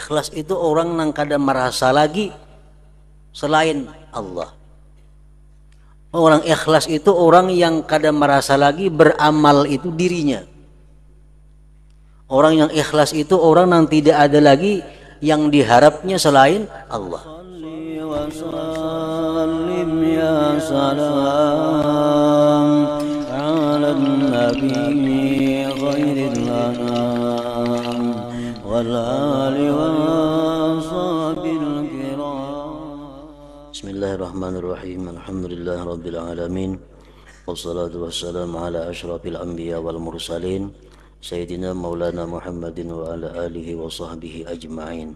Ikhlas itu orang yang kadang merasa lagi selain Allah. Orang ikhlas itu orang yang kadang merasa lagi beramal itu dirinya. Orang yang ikhlas itu orang yang tidak ada lagi yang diharapnya selain Allah. والآل والأصحاب الكرام بسم الله الرحمن الرحيم الحمد لله رب العالمين والصلاة والسلام على أشرف الأنبياء والمرسلين سيدنا مولانا محمد وعلى آله وصحبه أجمعين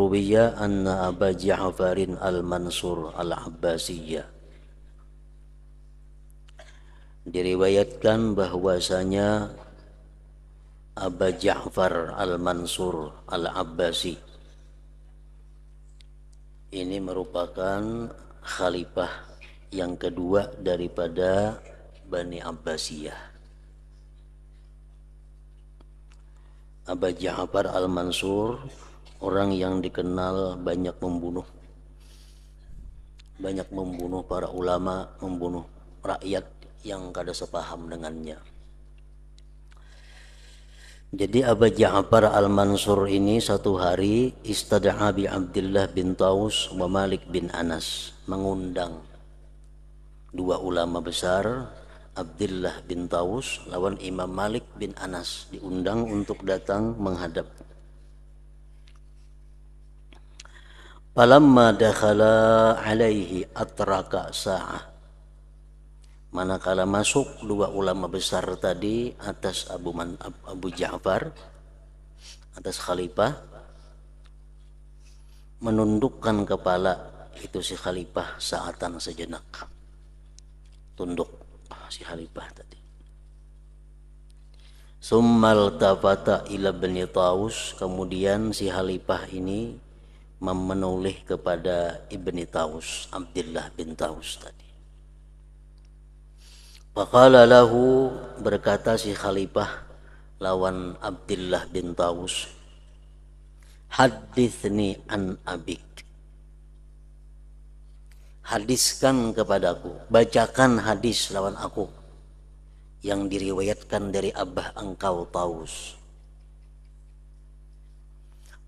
روي أن أبا جعفر المنصور العباسية diriwayatkan bahwasanya Aba Ja'far Al-Mansur Al-Abbasi ini merupakan khalifah yang kedua daripada Bani Abbasiyah Aba Ja'far Al-Mansur orang yang dikenal banyak membunuh banyak membunuh para ulama membunuh rakyat yang kada sepaham dengannya jadi Abu Ja'far Al-Mansur ini satu hari istad'a bi Abdullah bin Taus wa Malik bin Anas mengundang dua ulama besar Abdullah bin Taus lawan Imam Malik bin Anas diundang untuk datang menghadap Palamma dakhala alaihi atraka sa'ah manakala masuk dua ulama besar tadi atas Abu Man, Abu Ja'far atas khalifah menundukkan kepala itu si khalifah saatan sejenak tunduk ah, si khalifah tadi summal tafata ila bin taus kemudian si khalifah ini memenoleh kepada ibni taus Abdullah bin taus tadi Faqala lahu berkata si khalifah lawan Abdullah bin Tawus Hadithni an abik Hadiskan kepadaku Bacakan hadis lawan aku Yang diriwayatkan dari Abah engkau Taus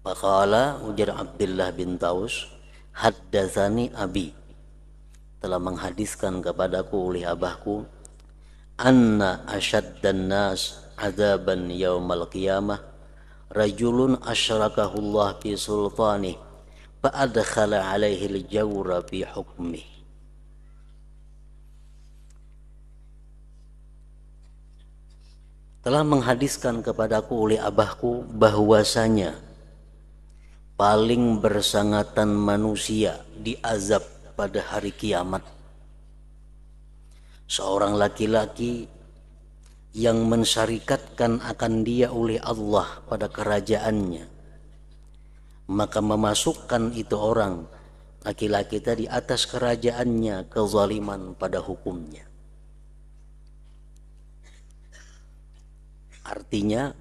Faqala ujar Abdullah bin Taus Haddathani abi Telah menghadiskan kepadaku oleh abahku anna asyaddan nas adaban yaumal qiyamah rajulun Allah fi fa adkhala alaihi al-jawra fi hukmi telah menghadiskan kepadaku oleh abahku bahwasanya paling bersangatan manusia di azab pada hari kiamat seorang laki-laki yang mensyarikatkan akan dia oleh Allah pada kerajaannya maka memasukkan itu orang laki-laki tadi atas kerajaannya kezaliman pada hukumnya artinya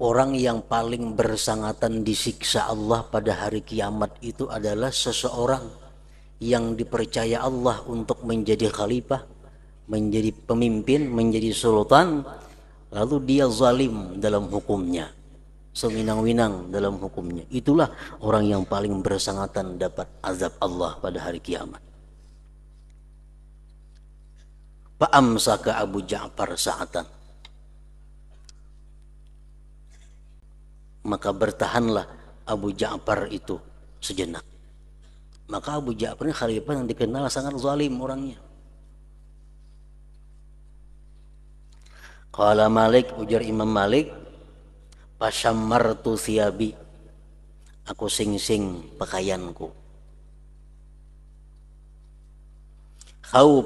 orang yang paling bersangatan disiksa Allah pada hari kiamat itu adalah seseorang yang dipercaya Allah untuk menjadi khalifah, menjadi pemimpin, menjadi sultan, lalu dia zalim dalam hukumnya, seminang-winang dalam hukumnya. Itulah orang yang paling bersangatan dapat azab Allah pada hari kiamat. Saka Abu Ja'far sa'atan. Maka bertahanlah Abu Ja'far itu sejenak. Maka Abu Ja'far ini khalifah yang dikenal sangat zalim orangnya. Kala Malik, ujar Imam Malik, pasamartu siabi. Aku sing-sing pakaianku.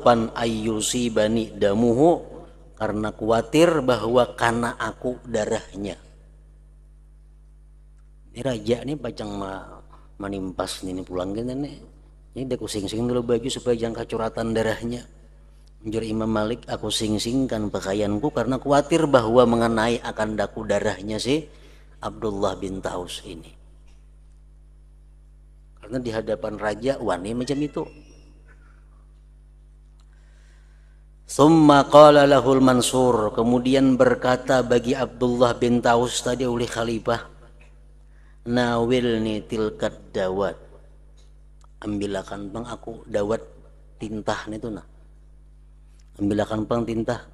pan ayyusi bani damuhu karena khawatir bahwa karena aku darahnya. Ini raja ini pacang ma menimpas ini pulang kan nenek ini dia sing sing dulu baju supaya jangan kacuratan darahnya Jur Imam Malik aku sing-singkan pakaianku karena khawatir bahwa mengenai akan daku darahnya si Abdullah bin Taus ini karena di hadapan raja wani macam itu Summa qala lahul mansur kemudian berkata bagi Abdullah bin Taus tadi oleh khalifah nawilni tilkat dawat ambilakan pang aku dawat tintah itu nah ambilakan pang tintah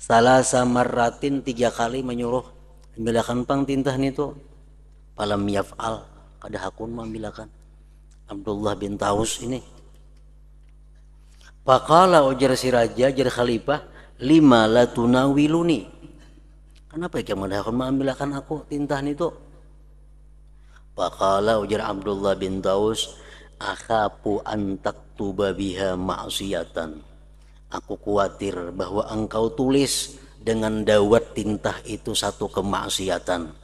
salah samaratin tiga kali menyuruh ambilakan pang tintah itu palam yaf'al kada hakun membilakan Abdullah bin Taus ini Pakala ujar si raja, ujar khalifah, lima latunawiluni Kenapa yang mendahulukan mengambilkan aku tintahan itu? Pakala ujar Abdullah bin Taus, akapu antak tuba biha maksiatan. Aku khawatir bahwa engkau tulis dengan dawat tintah itu satu kemaksiatan.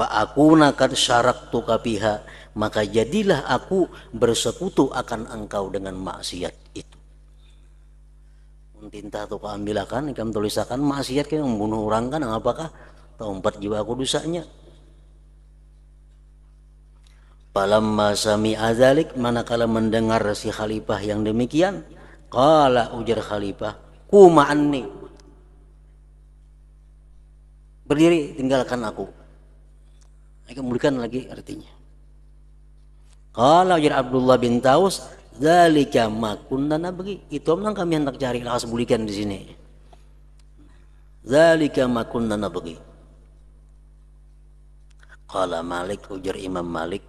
Pak aku syarat syarak tukapiha, maka jadilah aku bersekutu akan engkau dengan maksiat itu. Tinta atau akan ikam tulisakan maksiat kayak membunuh orang kan, apakah tempat jiwa aku dosanya? masa mi azalik manakala mendengar si khalifah yang demikian kala ujar khalifah kuma anni berdiri tinggalkan aku akan berikan lagi artinya Kala ujar Abdullah bin Taus Zalika makun dan abri. Itu memang kami hendak cari lah sebulikan di sini. Zalika makun dan abri. Qala Malik ujar Imam Malik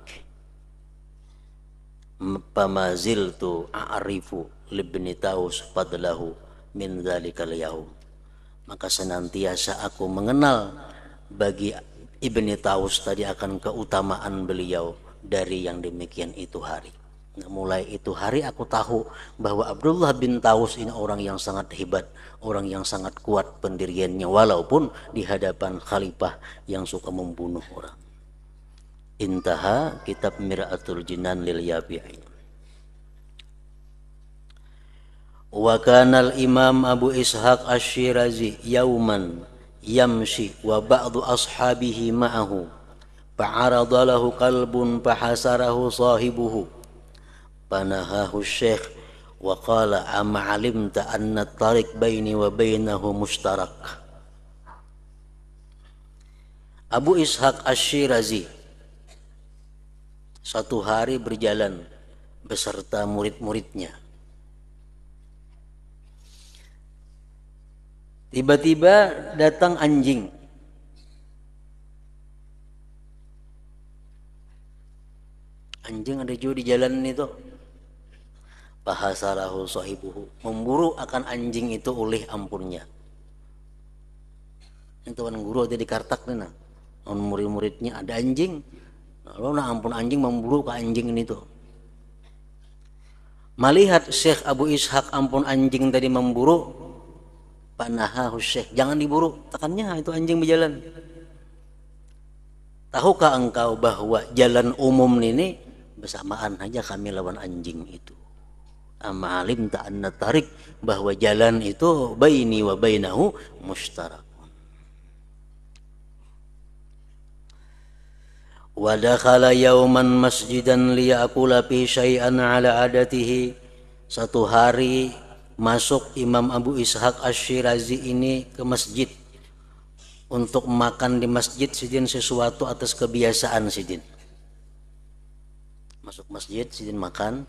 Pamazil tu a'rifu libni taus fadlahu min zalikal yaum maka senantiasa aku mengenal bagi Ibni Taus tadi akan keutamaan beliau dari yang demikian itu hari. Nah, mulai itu hari aku tahu bahwa Abdullah bin Taus ini orang yang sangat hebat, orang yang sangat kuat pendiriannya walaupun di hadapan khalifah yang suka membunuh orang. Intaha kitab Mir'atul Jinan lil Yabi'i. Wa kanal Imam Abu Ishaq Asy-Syirazi yauman yamshi wa ba'du ashabihi ma'ahu fa'arada lahu qalbun fahasarahu sahibuhu فنهاه الشيخ وقال أما علمت أن الطريق بيني وبينه مشترك Abu Ishaq Ashirazi satu hari berjalan beserta murid-muridnya. Tiba-tiba datang anjing. Anjing ada juga di jalan itu. Bahasa bahasarahu sahibuhu memburu akan anjing itu oleh ampunnya ini teman guru ada di kartak nih nah murid-muridnya ada anjing lalu nah ampun anjing memburu ke anjing ini tuh melihat Syekh Abu Ishak ampun anjing tadi memburu panahahu Syekh jangan diburu tekannya itu anjing berjalan tahukah engkau bahwa jalan umum ini bersamaan aja kami lawan anjing itu Amalim ta'anna tarik bahwa jalan itu baini wa bainahu mushtarakun wa dakhala yauman masjidan liyakula fi syai'an ala adatihi satu hari masuk Imam Abu Ishaq Ash-Shirazi ini ke masjid untuk makan di masjid sidin sesuatu atas kebiasaan sidin masuk masjid sidin makan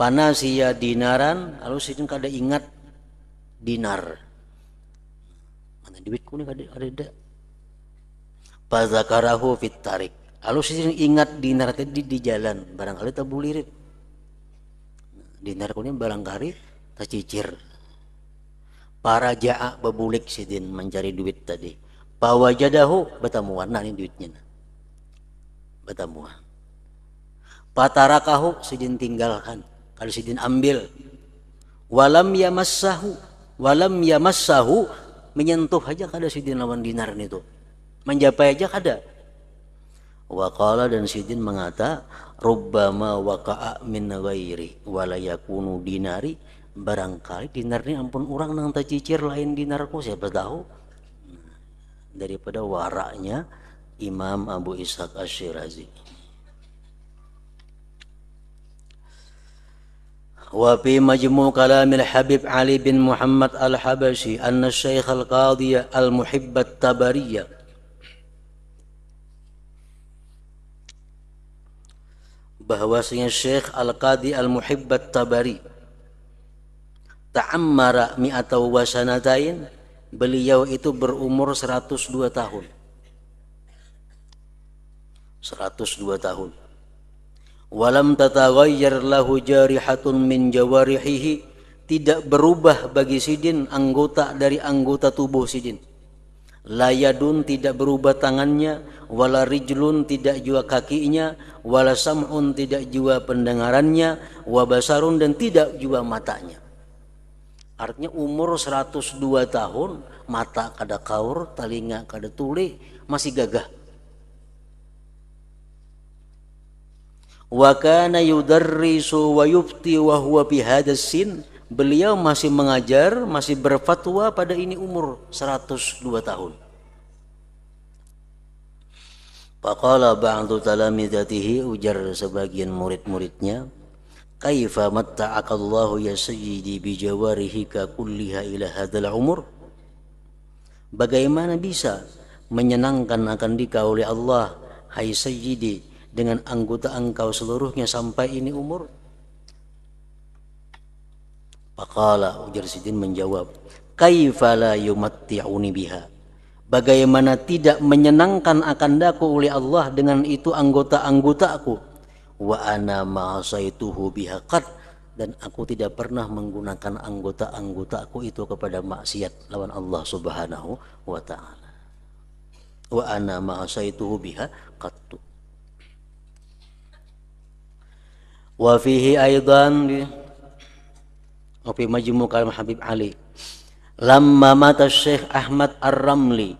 panasia dinaran, lalu sidin kan kada ingat dinar. Mana duitku ini kada ada. Fazakarahu fit tarik. Lalu sini ingat dinar tadi di jalan, barangkali tak bulirit. Dinar kuning barangkali tak cicir. Para jaa bebulik sidin mencari duit tadi. jadahu bertemu warna ini duitnya. Nah. Betamuan. Patarakahu sidin tinggalkan kalau sidin ambil walam yamassahu walam yamassahu menyentuh aja kada sidin lawan dinar itu menjapai aja kada Wakala dan Sidin mengata rubbama waqa'a min ghairi wala yakunu dinari barangkali dinar ini ampun orang nang cicir lain dinarku siapa tahu daripada waraknya Imam Abu Ishaq Asyirazi. وفي مجموع كلام الحبيب علي بن محمد الحبشي أن الشيخ القاضي المحب التبري bahwasanya Syekh Al-Qadi Al-Muhibb At-Tabari ta'ammara mi'ata wa sanatain beliau itu berumur 102 tahun 102 tahun walam tataghayyar lahu jarihatun min jawarihihi tidak berubah bagi sidin anggota dari anggota tubuh sidin layadun tidak berubah tangannya wala rijlun tidak jua kakinya wala sam'un tidak jua pendengarannya wabasarun dan tidak jua matanya artinya umur 102 tahun mata kada kaur telinga kada tuli masih gagah wa kana yudarrisu wa yufti wa huwa sin beliau masih mengajar masih berfatwa pada ini umur 102 tahun Faqala ba'du talamidatihi ujar sebagian murid-muridnya Kaifa matta'aka Allahu ya sayyidi bi ka kulliha ila hadzal umur Bagaimana bisa menyenangkan akan dikau oleh Allah hai sayyidi dengan anggota engkau seluruhnya sampai ini umur? Pakala ujar Sidin menjawab, kaifala yumatti'uni biha. Bagaimana tidak menyenangkan akan daku oleh Allah dengan itu anggota-anggotaku. anggota Wa ana ma'asaituhu bihaqat dan aku tidak pernah menggunakan anggota anggota aku itu kepada maksiat lawan Allah Subhanahu wa taala. Wa ana ma'asaituhu biha qattu wa fihi aidan Opi Majmu Kalam Habib Ali Lama mata Syekh Ahmad Ar-Ramli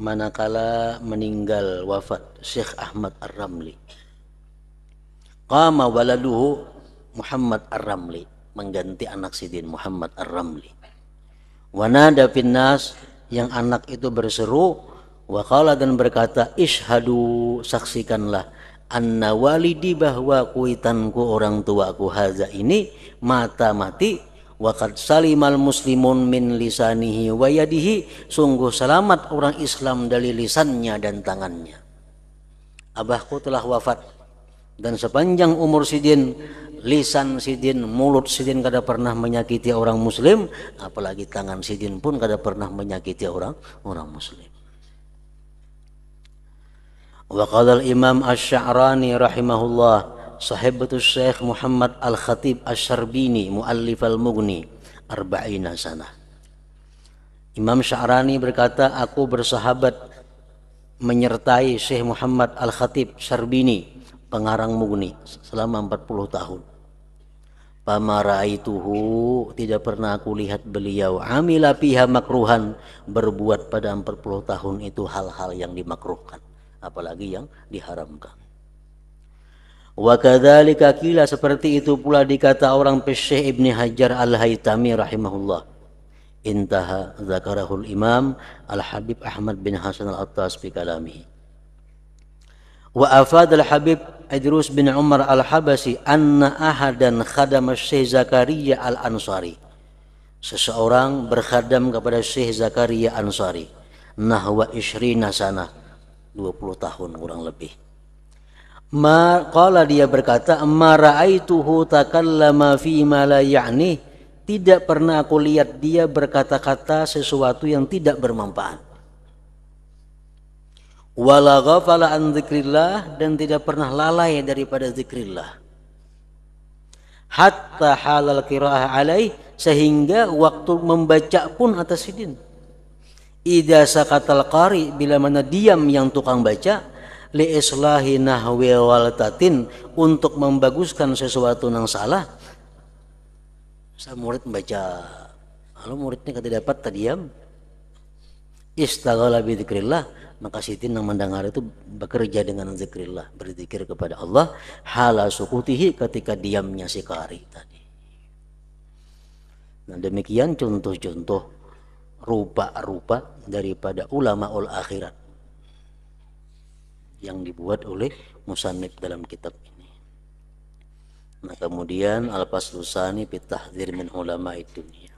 Manakala meninggal wafat Syekh Ahmad Ar-Ramli Qama waladuhu Muhammad Ar-Ramli Mengganti anak Sidin Muhammad Ar-Ramli Wanada finnas Yang anak itu berseru Wakala dan berkata Ishadu saksikanlah anna walidi bahwa kuitanku orang tuaku haza ini mata mati waqad salimal muslimun min lisanihi wa yadihi sungguh selamat orang Islam dari lisannya dan tangannya abahku telah wafat dan sepanjang umur sidin lisan sidin mulut sidin kada pernah menyakiti orang muslim apalagi tangan sidin pun kada pernah menyakiti orang orang muslim وقال الإمام الشعراني رحمه الله صاحبة الشيخ محمد الخطيب الشربيني مؤلف المغني أربعين سنة Imam Sya'rani berkata, aku bersahabat menyertai Syekh Muhammad Al-Khatib Syarbini, pengarang Mugni, selama 40 tahun. Pamaraituhu tidak pernah aku lihat beliau amila piha makruhan berbuat pada 40 tahun itu hal-hal yang dimakruhkan apalagi yang diharamkan. Wa kadzalika kila seperti itu pula dikata orang Syekh Ibn Hajar Al-Haytami rahimahullah. Intaha zakarahul Imam Al-Habib Ahmad bin Hasan Al-Attas fi kalamihi. Wa afad al-Habib Idrus bin Umar al-Habasi anna ahadan khadam Syekh Zakaria al-Ansari. Seseorang berkhadam kepada Syekh Zakaria Ansari. Nahwa ishrina sanah 20 tahun kurang lebih. Ma qala dia berkata, "Ma ra'aituhu takallama fi ma la ya'ni." Tidak pernah aku lihat dia berkata-kata sesuatu yang tidak bermanfaat. Wala ghafala an dzikrillah dan tidak pernah lalai daripada zikrillah. Hatta halal qiraah alaih sehingga waktu membaca pun atas sidin Ida sakatal qari bila mana diam yang tukang baca li islahi nahwi wal tatin untuk membaguskan sesuatu yang salah saya murid membaca kalau muridnya kata dapat terdiam istaghalla bi dzikrillah maka sitin yang mendengar itu bekerja dengan zikrillah berzikir kepada Allah hala sukutihi ketika diamnya si kari tadi nah demikian contoh-contoh rupa-rupa daripada ulama ul akhirat yang dibuat oleh musannif dalam kitab ini. Nah, kemudian al-faslusani pitahdir min ulama dunia.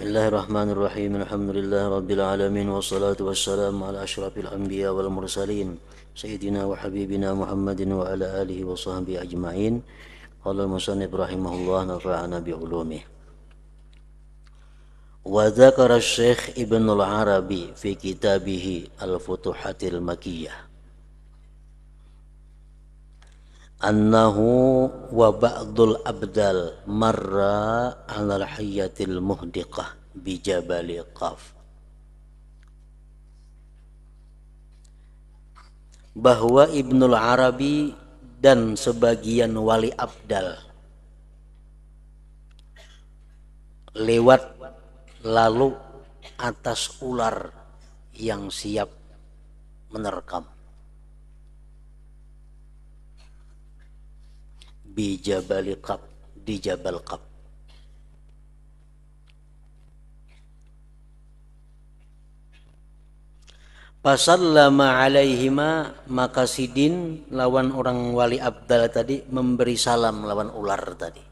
بسم الله الرحمن الرحيم الحمد لله رب العالمين والصلاة والسلام على أشرف الأنبياء والمرسلين سيدنا وحبيبنا محمد وعلى آله وصحبه أجمعين قال المصنف رحمه الله نفعنا بعلومه وذكر الشيخ ابن العربي في كتابه الفتوحات المكية annahu wa ba'dul abdal marra 'ala al-hayyatil muhdiqah bi jabali qaf bahwa Ibnul Arabi dan sebagian wali abdal lewat lalu atas ular yang siap menerkam Jabal Qab di Jabal Qab. lama alaihima maka Sidin lawan orang wali Abdal tadi memberi salam lawan ular tadi.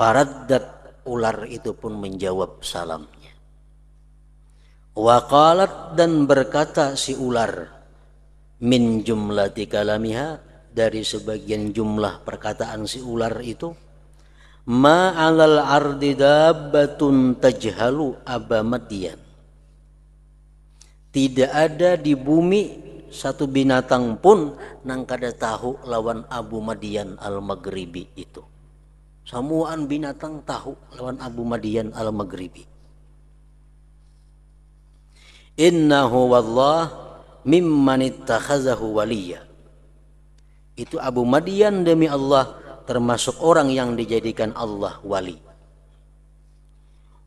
Paradat ular itu pun menjawab salamnya. Wakalat dan berkata si ular, min jumlati kalamiha dari sebagian jumlah perkataan si ular itu ma alal ardi dabbatun tajhalu abamadian tidak ada di bumi satu binatang pun nang kada tahu lawan Abu Madian al-Maghribi itu. Samuaan binatang tahu lawan Abu Madian al-Maghribi. Innahu wallah mimman ittakhazahu waliya itu Abu Madian demi Allah termasuk orang yang dijadikan Allah wali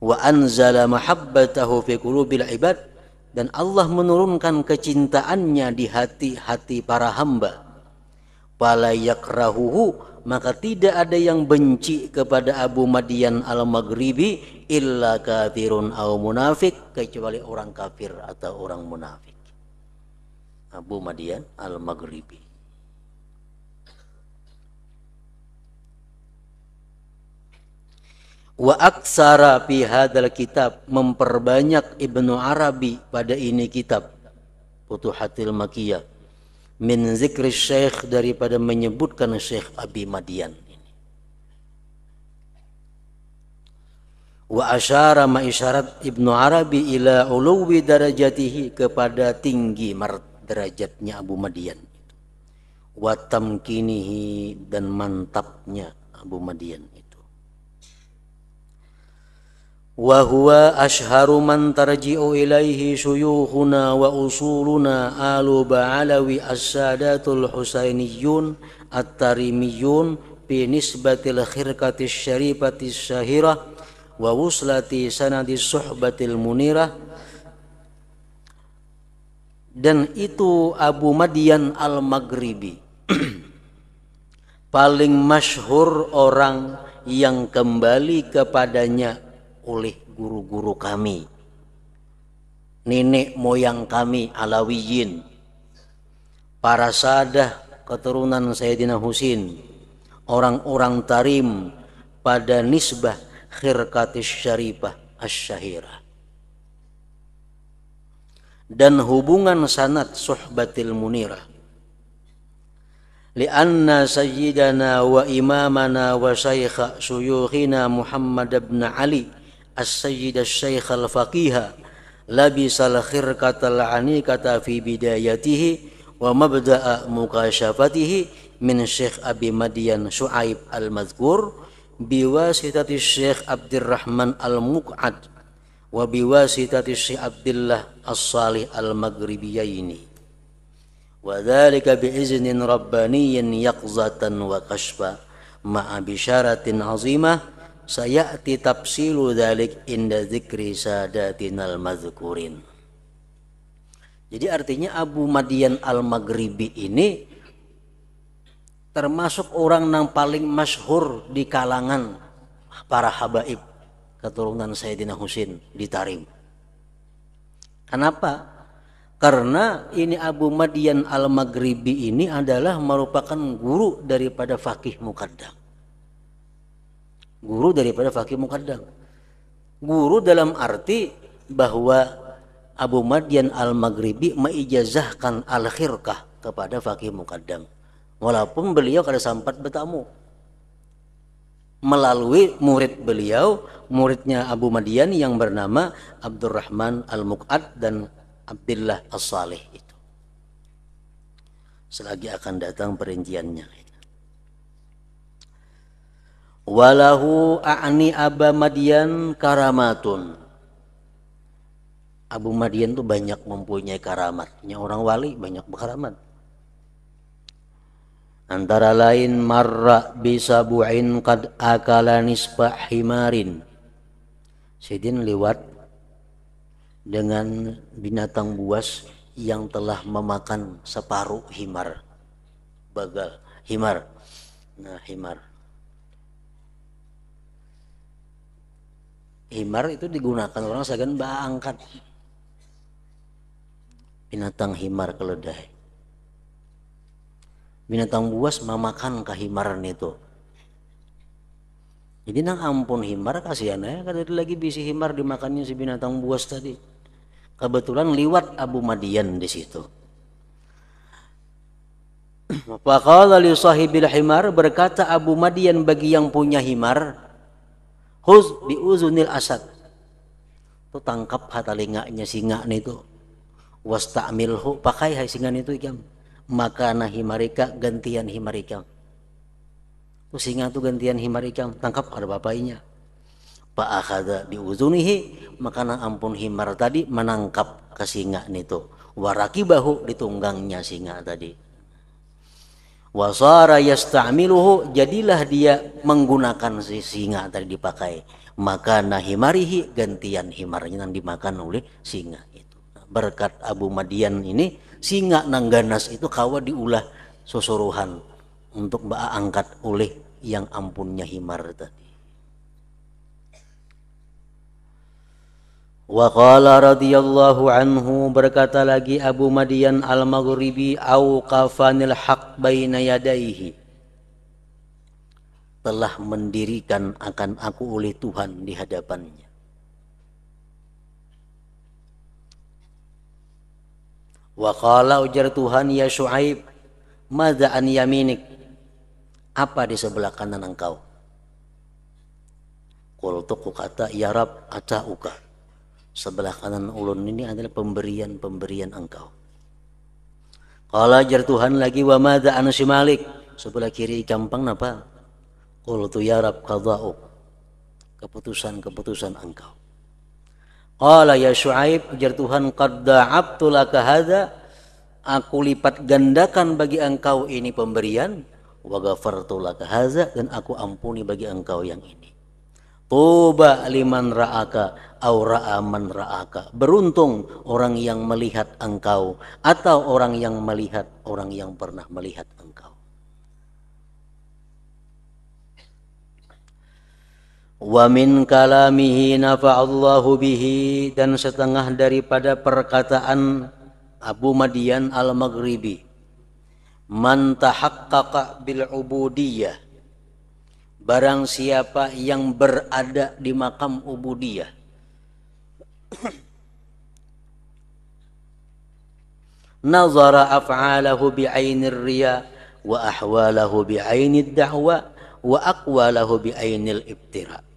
wa anzala mahabbatahu fi qulubil ibad dan Allah menurunkan kecintaannya di hati-hati para hamba wala yakrahuhu maka tidak ada yang benci kepada Abu Madian al-Maghribi illa kafirun au munafik kecuali orang kafir atau orang munafik Abu Madian Al-Maghribi. Wa aksara fi hadal kitab memperbanyak Ibnu Arabi pada ini kitab Futuhatil Makiyah min zikri syekh daripada menyebutkan syekh Abi Madian wa asyara ma isyarat Ibnu Arabi ila uluwi darajatihi kepada tinggi martabat derajatnya Abu Madian itu, kinihi dan mantapnya Abu Madian itu wa huwa ashharu man tarji'u ilaihi syuyukhuna wa usuluna alu ba'alawi as-sadatul husainiyun at-tarimiyun bi nisbatil khirqati syarifati syahirah wa wuslati sanadis suhbatil munira dan itu Abu Madian Al-Maghribi paling masyhur orang yang kembali kepadanya oleh guru-guru kami nenek moyang kami Alawiyin para sadah keturunan Sayyidina Husin orang-orang tarim pada nisbah khirkatis syarifah asyahirah dan hubungan sanat suhbatil munirah lianna sayyidana wa imamana wa syaikha suyukhina Muhammad ibn Ali as-sayyid as-syaikh al-faqiha labisal khirkatal anikata fi bidayatihi wa mabda'a mukashafatihi min Syekh Abi Madian Shu'aib al-Madhkur biwasitati Syekh abdirrahman al-Muq'ad wa biwasitati Syekh Abdullah As-Salih Al-Maghribiyaini wa dzalika bi iznin rabbaniyyin yaqzatan wa kashfa ma'a bisyaratin azimah sayati tafsilu dzalik inda dzikri sadatinal madhkurin jadi artinya Abu Madian Al-Maghribi ini termasuk orang yang paling masyhur di kalangan para habaib keturunan Sayyidina Husin di Kenapa? Karena ini Abu Madian al-Maghribi ini adalah merupakan guru daripada Fakih Mukaddam. Guru daripada Fakih Mukaddam. Guru dalam arti bahwa Abu Madian al-Maghribi meijazahkan al-khirkah kepada Fakih Mukaddam. Walaupun beliau kada sempat bertamu melalui murid beliau, muridnya Abu Madian yang bernama Abdurrahman Al-Muqad dan Abdullah As-Saleh itu. Selagi akan datang perinciannya. Walahu a'ni Abu Madian karamatun. Abu Madian tuh banyak mempunyai karamatnya orang wali banyak berkaramat. Antara lain marra buin kad akala nisba himarin. Sidin lewat dengan binatang buas yang telah memakan separuh himar. Bagal, himar. Nah, himar. Himar itu digunakan orang kan bangkat. Binatang himar keledai binatang buas memakan kahimaran itu jadi nang ampun himar kasihan ya kan tadi lagi bisi himar dimakannya si binatang buas tadi. Kebetulan liwat Abu Madian di situ. Faqala li sahibil himar berkata Abu Madian bagi yang punya himar, "Huz bi uzunil asad." Tu tangkap hatalingaknya singa itu. Wasta'milhu, pakai hai singa itu ikam makana himarika gantian himarika tuh singa tuh gantian himarika tangkap ada bapaknya Pak Akhada diuzunihi makana ampun himar tadi menangkap ke singa nitu waraki bahu ditunggangnya singa tadi wasara yasta'miluhu jadilah dia menggunakan si singa tadi dipakai maka nahimarihi gantian himarnya yang dimakan oleh singa itu berkat Abu Madian ini singa nangganas itu kawa diulah susuruhan untuk mbak angkat oleh yang ampunnya himar tadi. Wa qala radhiyallahu anhu berkata lagi Abu Madian al-Maghribi qafanil haq baina yadayhi telah mendirikan akan aku oleh Tuhan di hadapannya. Wa qala ujar Tuhan ya Syuaib, madza an yaminik? Apa di sebelah kanan engkau? Qultu kata ya Rab ata'uka. Sebelah kanan ulun ini adalah pemberian-pemberian engkau. Qala ujar Tuhan lagi wa madza an shimalik? Sebelah kiri gampang napa? Qultu ya Rab Keputusan-keputusan engkau. Qala ya Shu'aib ujar Tuhan, qad aku lipat gandakan bagi engkau ini pemberian, wa ghafartu hadza dan aku ampuni bagi engkau yang ini. Tuba liman ra'aka aw ra'a man ra'aka. Beruntung orang yang melihat engkau atau orang yang melihat orang yang pernah melihat engkau. Wa min kalamihi nafa'allahu bihi dan setengah daripada perkataan Abu Madian Al-Maghribi Man tahaqqaqa bil ubudiyah Barang siapa yang berada di makam ubudiyah Nazara af'alahu bi'ainir riya wa ahwalahu bi'ainid da'wa wa aqwalahu al ibtira'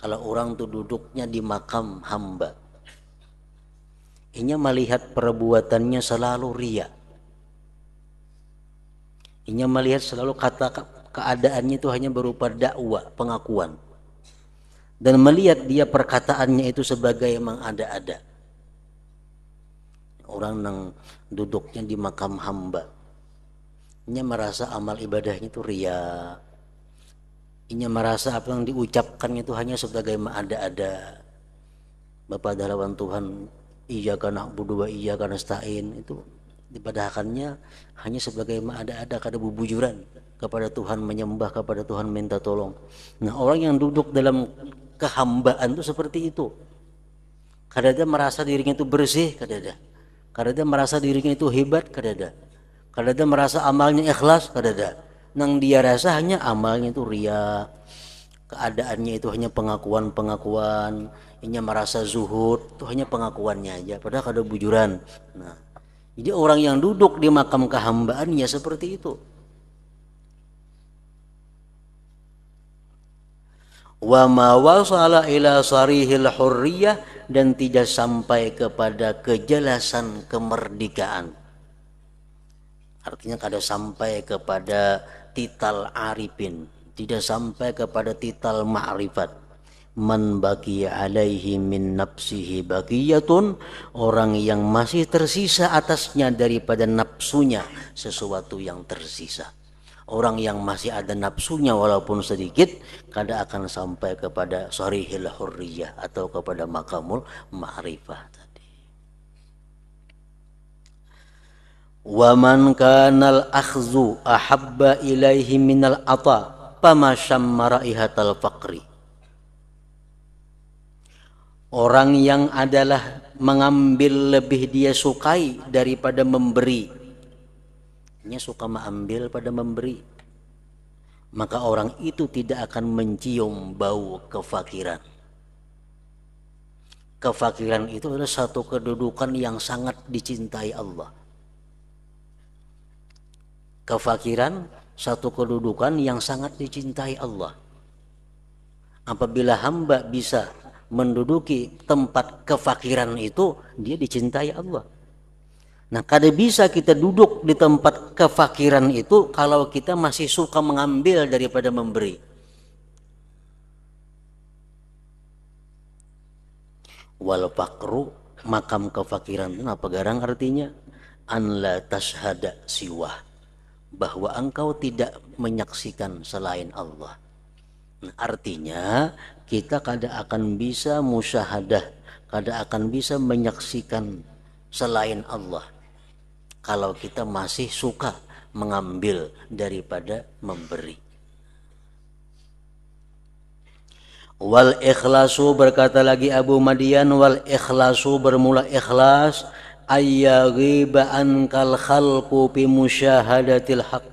kalau orang tuh duduknya di makam hamba inya melihat perbuatannya selalu ria inya melihat selalu kata keadaannya itu hanya berupa dakwah pengakuan dan melihat dia perkataannya itu sebagai emang ada-ada orang yang duduknya di makam hamba inya merasa amal ibadahnya itu ria Inya merasa apa yang diucapkan itu hanya sebagai ada-ada. Bapak dalawan Tuhan, iya karena budu iya karena stain itu dipadahkannya hanya sebagai ada-ada kada bubujuran kepada Tuhan menyembah kepada Tuhan minta tolong. Nah orang yang duduk dalam kehambaan itu seperti itu. kadang Kadada merasa dirinya itu bersih, kadang-kadang Kadada merasa dirinya itu hebat, kadang-kadang Kadada merasa amalnya ikhlas, kadang kadada. Nang dia rasa hanya amalnya itu ria. Keadaannya itu hanya pengakuan-pengakuan. Hanya merasa zuhud. Itu hanya pengakuannya aja. Padahal ada bujuran. Nah, jadi orang yang duduk di makam kehambaannya seperti itu. Wa ma wasala ila sarihil dan tidak sampai kepada kejelasan kemerdekaan. Artinya kada sampai kepada tital arifin tidak sampai kepada tital ma'rifat man bagi alaihi min nafsihi bagiyatun orang yang masih tersisa atasnya daripada nafsunya sesuatu yang tersisa orang yang masih ada nafsunya walaupun sedikit kada akan sampai kepada sarihil hurriyah atau kepada makamul ma'rifat wa man kanal akhzu ahabba ilaihi minal ata pama syammara ihatal faqri Orang yang adalah mengambil lebih dia sukai daripada memberi. Dia suka mengambil pada memberi. Maka orang itu tidak akan mencium bau kefakiran. Kefakiran itu adalah satu kedudukan yang sangat dicintai Allah kefakiran satu kedudukan yang sangat dicintai Allah. Apabila hamba bisa menduduki tempat kefakiran itu, dia dicintai Allah. Nah, kada bisa kita duduk di tempat kefakiran itu kalau kita masih suka mengambil daripada memberi. Wal fakru makam kefakiran itu nah, apa garang artinya? An la tashhada siwah bahwa engkau tidak menyaksikan selain Allah. Nah, artinya kita kada akan bisa musyahadah, kada akan bisa menyaksikan selain Allah kalau kita masih suka mengambil daripada memberi. Wal ikhlasu berkata lagi Abu Madian wal ikhlasu bermula ikhlas ayyaghiba ankal khalqu bi musyahadatil haq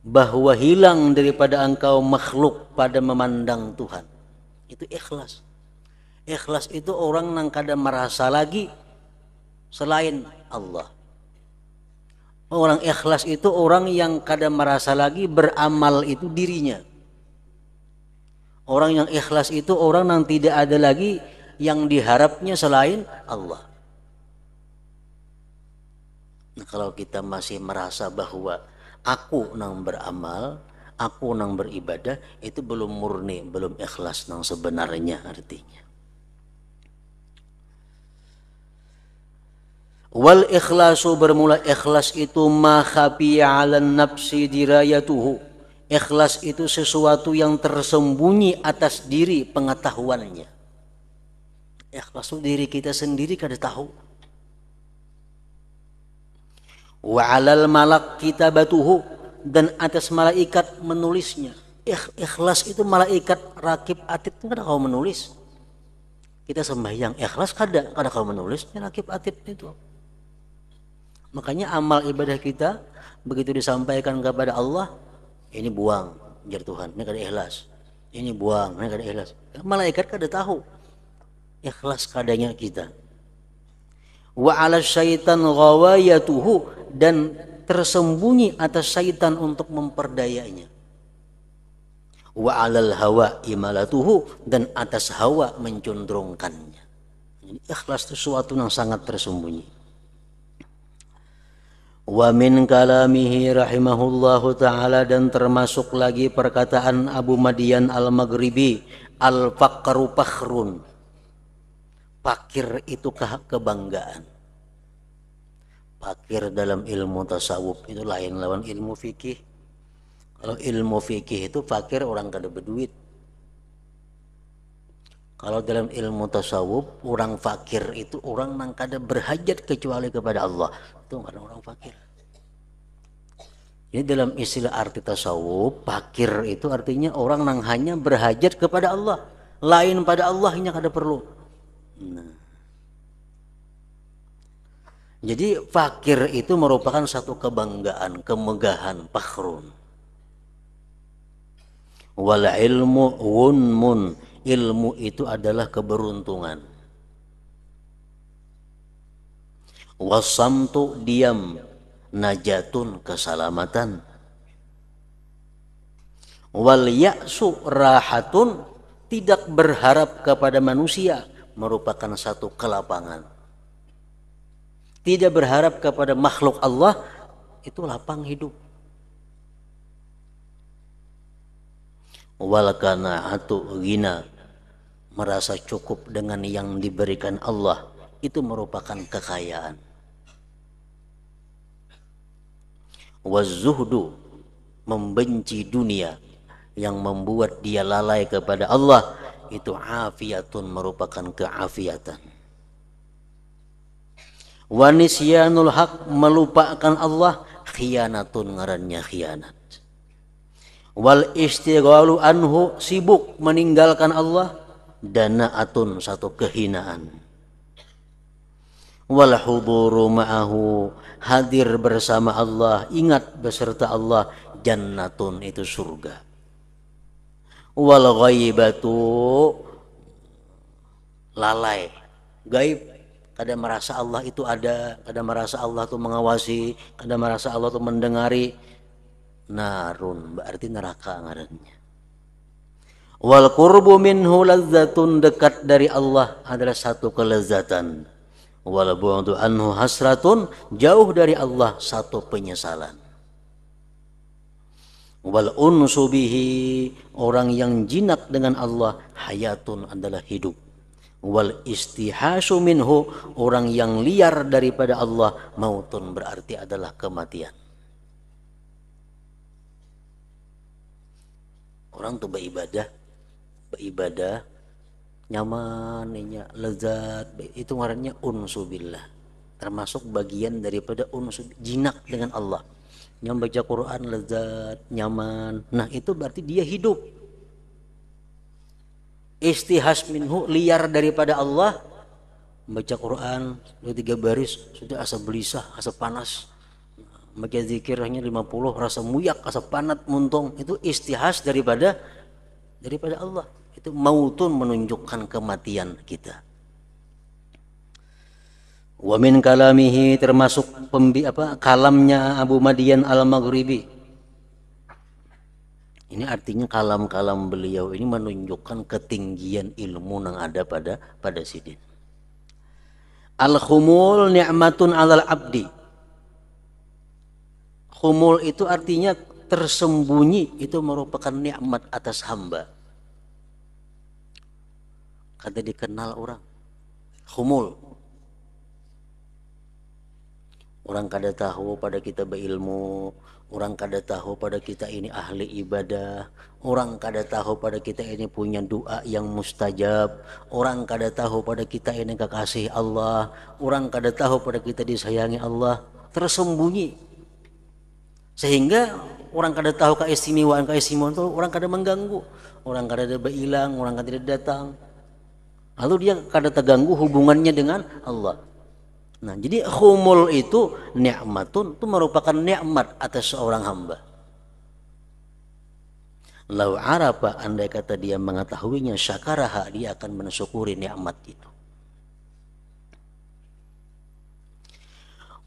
bahwa hilang daripada engkau makhluk pada memandang Tuhan itu ikhlas ikhlas itu orang nang kada merasa lagi selain Allah orang ikhlas itu orang yang kada merasa lagi beramal itu dirinya orang yang ikhlas itu orang yang tidak ada lagi yang diharapnya selain Allah Nah, kalau kita masih merasa bahwa aku nang beramal, aku nang beribadah, itu belum murni, belum ikhlas nang sebenarnya artinya. Wal ikhlasu bermula ikhlas itu makhafiya ala nafsi dirayatuhu. Ikhlas itu sesuatu yang tersembunyi atas diri pengetahuannya. Ikhlas itu diri kita sendiri kada tahu wa alal malak batuhu dan atas malaikat menulisnya ikhlas itu malaikat rakib atib itu kada kau menulis kita sembahyang ikhlas kada kada kau menulisnya rakib atib itu makanya amal ibadah kita begitu disampaikan kepada Allah ini buang jar Tuhan ini kada ikhlas ini buang ini kada ikhlas ya, malaikat kada tahu ikhlas kadanya kita wa ala syaitan ghawayatuhu dan tersembunyi atas syaitan untuk memperdayanya wa alal hawa imalatuhu dan atas hawa mencondrongkannya Ini ikhlas itu sesuatu yang sangat tersembunyi wa min kalamihi rahimahullahu taala dan termasuk lagi perkataan Abu Madian al-Maghribi al fakru Pakhrun. fakir itu kebanggaan fakir dalam ilmu tasawuf itu lain lawan ilmu fikih kalau ilmu fikih itu fakir orang kada berduit kalau dalam ilmu tasawuf orang fakir itu orang yang kada berhajat kecuali kepada Allah itu karena orang fakir ini dalam istilah arti tasawuf fakir itu artinya orang yang hanya berhajat kepada Allah lain pada Allahnya kada perlu nah jadi fakir itu merupakan satu kebanggaan, kemegahan, pakhrun. Wal ilmu wunmun, ilmu itu adalah keberuntungan. Wasamtu diam, najatun keselamatan. Wal ya'su rahatun, tidak berharap kepada manusia, merupakan satu kelapangan tidak berharap kepada makhluk Allah itu lapang hidup. Walakana atau gina merasa cukup dengan yang diberikan Allah itu merupakan kekayaan. Wazuhdu membenci dunia yang membuat dia lalai kepada Allah itu afiatun merupakan keafiatan. Wanisyanul nisyanul haq melupakan Allah khianatun ngarannya khianat wal istighalu anhu sibuk meninggalkan Allah dana'atun satu kehinaan wal huburu ma'ahu hadir bersama Allah ingat beserta Allah jannatun itu surga wal ghaibatu lalai gaib kadang merasa Allah itu ada, kadang merasa Allah itu mengawasi, kadang merasa Allah itu mendengari. Narun berarti neraka ngarannya. Wal qurbu minhu lazzatun dekat dari Allah adalah satu kelezatan. Wal bu'du anhu hasratun jauh dari Allah satu penyesalan. Wal unsubihi orang yang jinak dengan Allah hayatun adalah hidup wal istihasu minhu orang yang liar daripada Allah mautun berarti adalah kematian orang tuh beribadah beribadah nyaman lezat itu warnanya unsubillah termasuk bagian daripada unsub jinak dengan Allah yang baca Quran lezat nyaman nah itu berarti dia hidup istihas minhu liar daripada Allah membaca Quran dua tiga baris sudah asa Sah asa panas baca zikir hanya 50 rasa muyak asa panat muntung itu istihas daripada daripada Allah itu mautun menunjukkan kematian kita wa min kalamihi termasuk pembi, apa kalamnya Abu Madian al-Maghribi ini artinya kalam-kalam beliau ini menunjukkan ketinggian ilmu yang ada pada pada sidin. Al-khumul ni'matun alal abdi. Khumul itu artinya tersembunyi itu merupakan nikmat atas hamba. Kata dikenal orang. Khumul. Orang kada tahu pada kita berilmu, Orang kada tahu pada kita ini ahli ibadah. Orang kada tahu pada kita ini punya doa yang mustajab. Orang kada tahu pada kita ini kekasih Allah. Orang kada tahu pada kita disayangi Allah. Tersembunyi. Sehingga orang kada tahu keistimewaan-keistimewaan itu orang kada mengganggu. Orang kada ada berhilang, orang kada datang. Lalu dia kada terganggu hubungannya dengan Allah. Nah, jadi khumul itu nikmatun itu merupakan nikmat atas seorang hamba. Lau araba andai kata dia mengetahuinya syakaraha dia akan mensyukuri nikmat itu.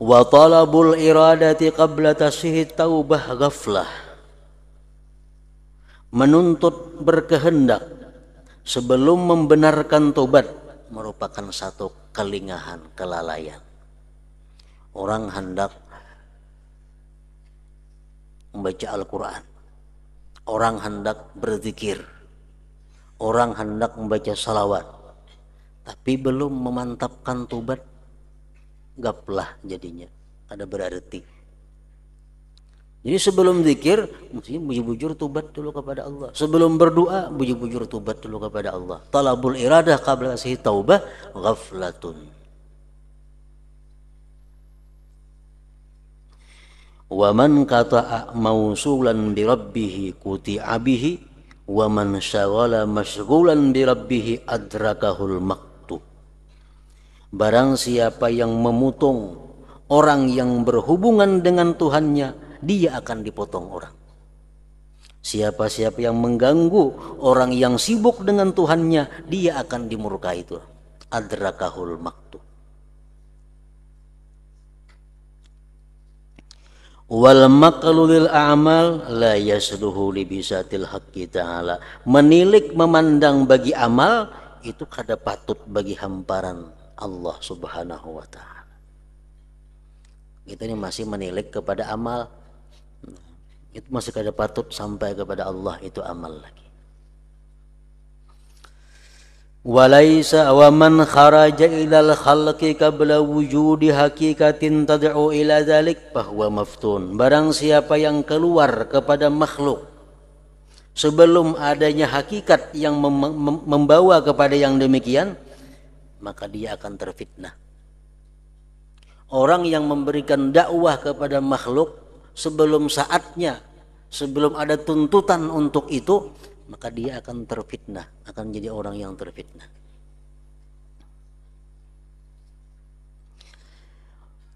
Wa talabul iradati qabla tasihi taubah ghaflah. Menuntut berkehendak sebelum membenarkan tobat merupakan satu kelingahan, kelalaian. Orang hendak membaca Al-Quran, orang hendak berzikir, orang hendak membaca salawat, tapi belum memantapkan tubat, gaplah jadinya. Ada berarti jadi sebelum zikir mesti bujur-bujur tubat dulu kepada Allah. Sebelum berdoa bujur-bujur tubat dulu kepada Allah. Talabul iradah qabla asih taubah ghaflatun. Wa man kata'a mausulan bi rabbih kuti'a bihi wa man syaghala masyghulan bi rabbih adrakahul maktu. Barang siapa yang memutung orang yang berhubungan dengan Tuhannya dia akan dipotong orang. Siapa-siapa yang mengganggu orang yang sibuk dengan Tuhannya, dia akan dimurka itu. Adrakahul maktu. Wal makalulil amal la yasluhu libisatil haqqi ta'ala. Menilik memandang bagi amal itu kada patut bagi hamparan Allah subhanahu wa ta'ala. Kita ini masih menilik kepada amal itu masih kada patut sampai kepada Allah itu amal lagi walaisa wa man kharaja ilal khalqi qabla wujudi hakikatin tad'u ila dzalik bahwa maftun barang siapa yang keluar kepada makhluk sebelum adanya hakikat yang mem mem membawa kepada yang demikian maka dia akan terfitnah orang yang memberikan dakwah kepada makhluk sebelum saatnya, sebelum ada tuntutan untuk itu, maka dia akan terfitnah, akan menjadi orang yang terfitnah.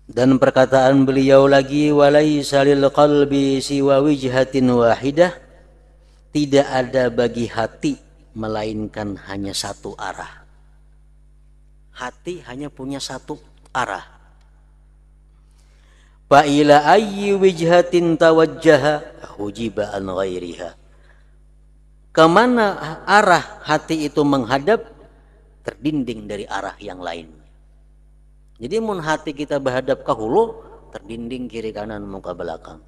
Dan perkataan beliau lagi walaisa lil qalbi siwa wijhatin wahidah tidak ada bagi hati melainkan hanya satu arah. Hati hanya punya satu arah fa ila ayyi wijhatin tawajjaha hujiba an ghairiha kemana arah hati itu menghadap terdinding dari arah yang lain jadi mun hati kita berhadap ke hulu terdinding kiri kanan muka belakang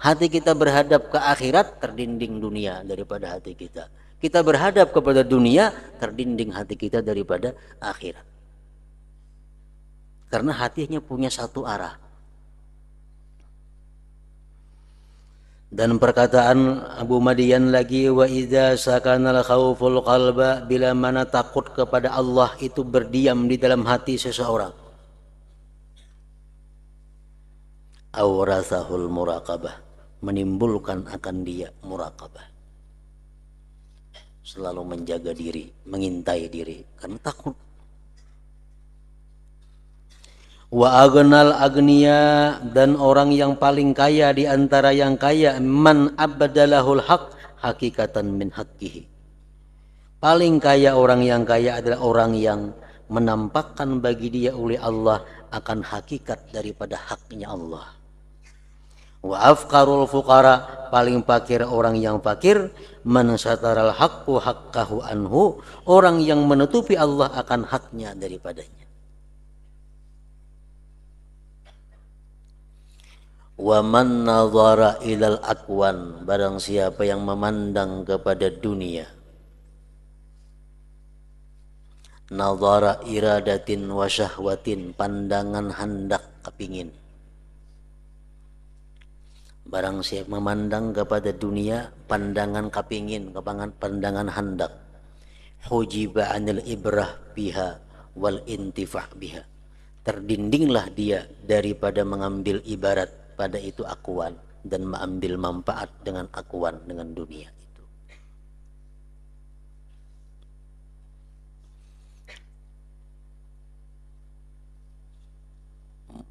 hati kita berhadap ke akhirat terdinding dunia daripada hati kita kita berhadap kepada dunia terdinding hati kita daripada akhirat karena hatinya punya satu arah dan perkataan Abu Madian lagi wa idza sakanal khauful qalba bila mana takut kepada Allah itu berdiam di dalam hati seseorang awrasahul muraqabah menimbulkan akan dia muraqabah selalu menjaga diri mengintai diri karena takut wa agnal agniya dan orang yang paling kaya di antara yang kaya man abdalahul haq hakikatan min haqqihi paling kaya orang yang kaya adalah orang yang menampakkan bagi dia oleh Allah akan hakikat daripada haknya Allah wa afqarul fuqara paling pakir orang yang pakir man sataral haqqu haqqahu anhu orang yang menutupi Allah akan haknya daripadanya wa man nazara ilal akwan barang siapa yang memandang kepada dunia Nazara iradatin wa syahwatin pandangan hendak kepingin barang siapa memandang kepada dunia pandangan kepingin kepangan pandangan hendak hujiba anil ibrah biha wal intifah biha terdindinglah dia daripada mengambil ibarat pada itu akuan dan mengambil manfaat dengan akuan dengan dunia itu.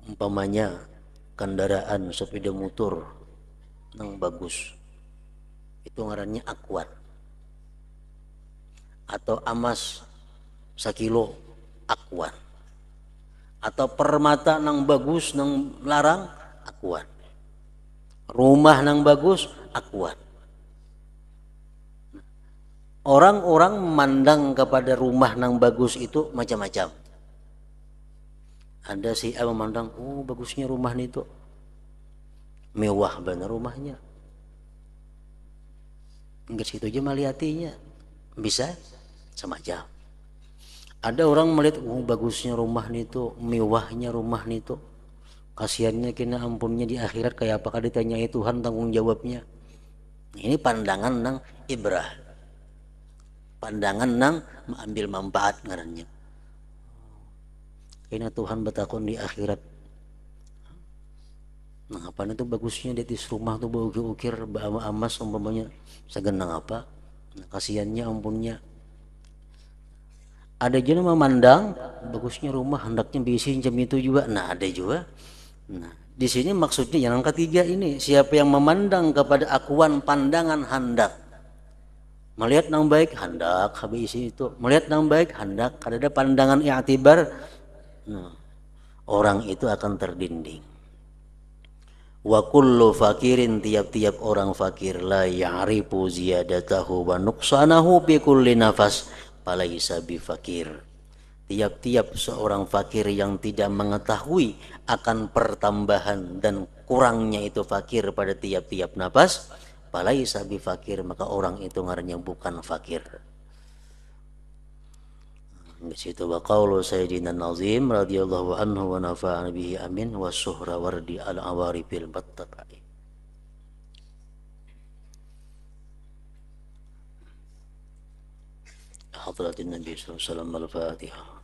Umpamanya kendaraan sepeda motor yang bagus itu ngarannya akuan atau amas sakilo akuan atau permata nang bagus nang larang akuan rumah nang bagus akuan orang-orang memandang kepada rumah nang bagus itu macam-macam ada si A memandang oh bagusnya rumah tuh, mewah bener rumahnya enggak situ aja melihatinya. bisa sama aja ada orang melihat oh bagusnya rumah tuh, mewahnya rumah tuh kasihannya kena ampunnya di akhirat kayak apakah ditanyai Tuhan tanggung jawabnya ini pandangan nang ibrah pandangan nang ambil manfaat ngarannya kena Tuhan bertakon di akhirat nah apa itu bagusnya di rumah tuh bau ukir bau amas umpamanya segenang apa nah, kasihannya ampunnya ada juga memandang bagusnya rumah hendaknya bisin jam itu juga nah ada juga Nah, di sini maksudnya yang ketiga ini, siapa yang memandang kepada akuan pandangan handak. Melihat yang baik handak habis itu, melihat yang baik handak ada pandangan i'tibar. Nah, orang itu akan terdinding. Wa kullu fakirin tiap-tiap orang fakir la ya'rifu ziyadatahu wa nuqsanahu bi kulli nafas falaisa bi fakir. Tiap-tiap seorang fakir yang tidak mengetahui akan pertambahan dan kurangnya itu fakir pada tiap-tiap nafas palai sabi fakir maka orang itu ngarnya bukan fakir di situ wa qawlu sayyidina nazim radhiyallahu anhu wa nafa'an bihi amin wa suhra wardi al awari battatai حضرة النبي صلى الله عليه وسلم الفاتحة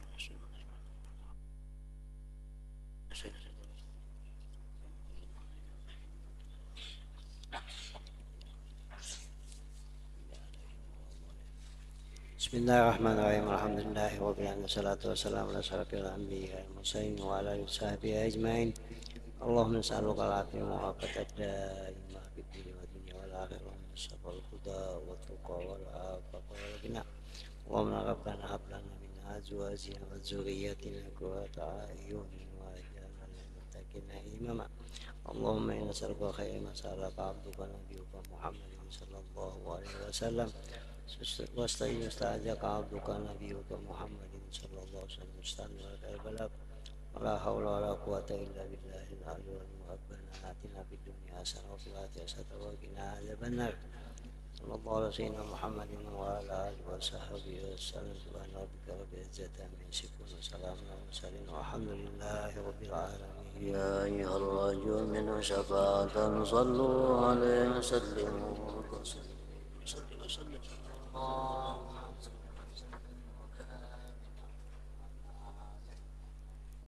Bismillahirrahmanirrahim. Alhamdulillah rabbil alamin wassalatu wassalamu ala asyrafil anbiya'i wal mursalin wa ala alihi washabihi ajmain. Allahumma nas'aluka al-'afiyya wa 'afiyata daima fid dunya wa dunya wal akhirah wa sabal huda wa tuqa wal afaqa wal ghina. Allahumma rabbana hab min azwajina wa dhurriyyatina qurrata a'yunin waj'alna lil muttaqina imama. Allahumma inna nas'aluka khayra ma sa'alaka 'abduka nabiyuka Muhammadin sallallahu alaihi wasallam. واستعين استعاذك عبدك نبيك محمد صلى الله عليه وسلم استعمل البلاغ ولا حول ولا قوة إلا بالله العلي العظيم ربنا آتنا في الدنيا حسنة وفي الآخرة حسنة وقنا عذاب النار صلى الله على سيدنا محمد وعلى آله وصحبه وسلم سبحان ربك رب العزة عما يصفون وسلام على المرسلين والحمد لله رب العالمين يا أيها الراجون منه شفاعة صلوا عليه وسلموا تسليما Allah.